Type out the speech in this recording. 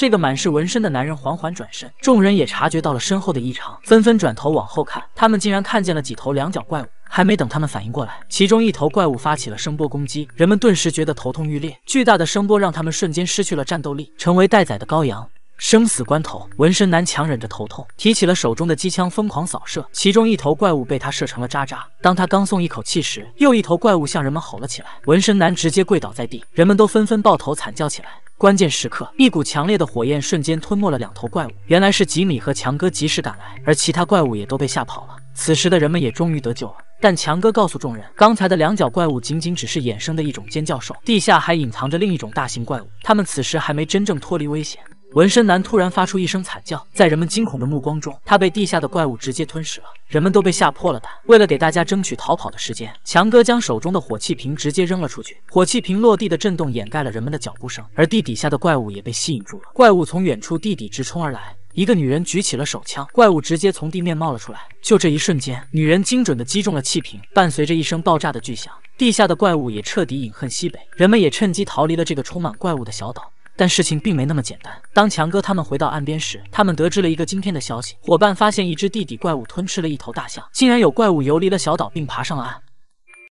这个满是纹身的男人缓缓转身，众人也察觉到了身后的异常，纷纷转头往后看。他们竟然看见了几头两脚怪物。还没等他们反应过来，其中一头怪物发起了声波攻击，人们顿时觉得头痛欲裂，巨大的声波让他们瞬间失去了战斗力，成为待宰的羔羊。生死关头，纹身男强忍着头痛，提起了手中的机枪，疯狂扫射。其中一头怪物被他射成了渣渣。当他刚松一口气时，又一头怪物向人们吼了起来。纹身男直接跪倒在地，人们都纷纷抱头惨叫起来。关键时刻，一股强烈的火焰瞬间吞没了两头怪物。原来是吉米和强哥及时赶来，而其他怪物也都被吓跑了。此时的人们也终于得救了。但强哥告诉众人，刚才的两脚怪物仅仅只是衍生的一种尖叫兽，地下还隐藏着另一种大型怪物，他们此时还没真正脱离危险。纹身男突然发出一声惨叫，在人们惊恐的目光中，他被地下的怪物直接吞噬了。人们都被吓破了胆。为了给大家争取逃跑的时间，强哥将手中的火气瓶直接扔了出去。火气瓶落地的震动掩盖了人们的脚步声，而地底下的怪物也被吸引住了。怪物从远处地底直冲而来，一个女人举起了手枪，怪物直接从地面冒了出来。就这一瞬间，女人精准地击中了气瓶，伴随着一声爆炸的巨响，地下的怪物也彻底饮恨西北。人们也趁机逃离了这个充满怪物的小岛。但事情并没那么简单。当强哥他们回到岸边时，他们得知了一个惊天的消息：伙伴发现一只地底怪物吞吃了一头大象，竟然有怪物游离了小岛并爬上了岸。